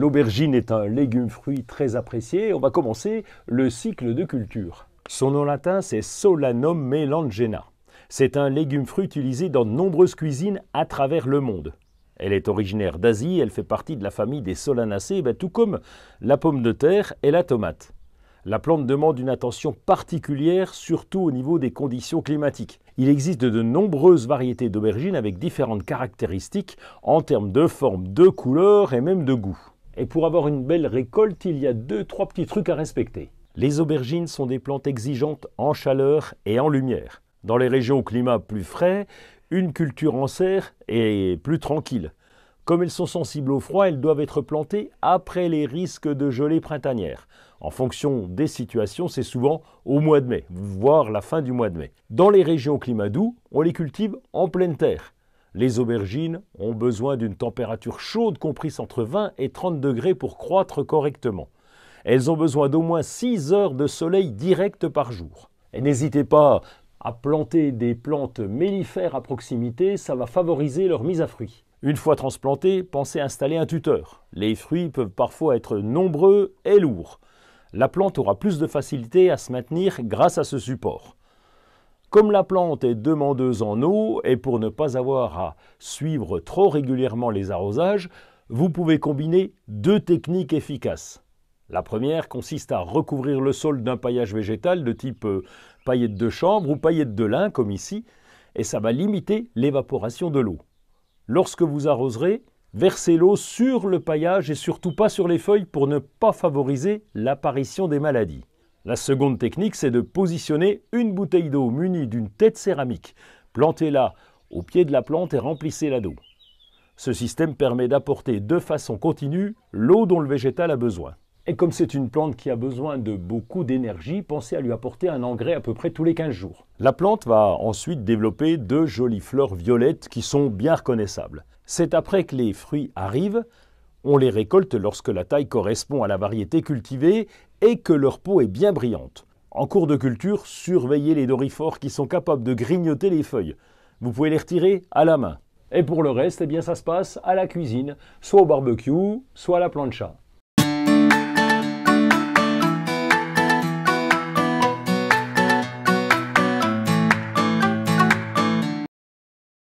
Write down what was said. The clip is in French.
L'aubergine est un légume-fruit très apprécié. On va commencer le cycle de culture. Son nom latin, c'est Solanum melangena. C'est un légume-fruit utilisé dans de nombreuses cuisines à travers le monde. Elle est originaire d'Asie, elle fait partie de la famille des solanacées, ben, tout comme la pomme de terre et la tomate. La plante demande une attention particulière, surtout au niveau des conditions climatiques. Il existe de nombreuses variétés d'aubergines avec différentes caractéristiques en termes de forme, de couleur et même de goût. Et pour avoir une belle récolte, il y a deux, trois petits trucs à respecter. Les aubergines sont des plantes exigeantes en chaleur et en lumière. Dans les régions au climat plus frais, une culture en serre est plus tranquille. Comme elles sont sensibles au froid, elles doivent être plantées après les risques de gelée printanière. En fonction des situations, c'est souvent au mois de mai, voire la fin du mois de mai. Dans les régions au climat doux, on les cultive en pleine terre. Les aubergines ont besoin d'une température chaude comprise entre 20 et 30 degrés pour croître correctement. Elles ont besoin d'au moins 6 heures de soleil direct par jour. Et n'hésitez pas à planter des plantes mellifères à proximité, ça va favoriser leur mise à fruit. Une fois transplantées, pensez à installer un tuteur. Les fruits peuvent parfois être nombreux et lourds. La plante aura plus de facilité à se maintenir grâce à ce support. Comme la plante est demandeuse en eau et pour ne pas avoir à suivre trop régulièrement les arrosages, vous pouvez combiner deux techniques efficaces. La première consiste à recouvrir le sol d'un paillage végétal de type euh, paillette de chambre ou paillette de lin, comme ici, et ça va limiter l'évaporation de l'eau. Lorsque vous arroserez, versez l'eau sur le paillage et surtout pas sur les feuilles pour ne pas favoriser l'apparition des maladies. La seconde technique, c'est de positionner une bouteille d'eau munie d'une tête céramique. Plantez-la au pied de la plante et remplissez-la d'eau. Ce système permet d'apporter de façon continue l'eau dont le végétal a besoin. Et comme c'est une plante qui a besoin de beaucoup d'énergie, pensez à lui apporter un engrais à peu près tous les 15 jours. La plante va ensuite développer deux jolies fleurs violettes qui sont bien reconnaissables. C'est après que les fruits arrivent, on les récolte lorsque la taille correspond à la variété cultivée et que leur peau est bien brillante. En cours de culture, surveillez les doryphores qui sont capables de grignoter les feuilles. Vous pouvez les retirer à la main. Et pour le reste, eh bien, ça se passe à la cuisine, soit au barbecue, soit à la plancha.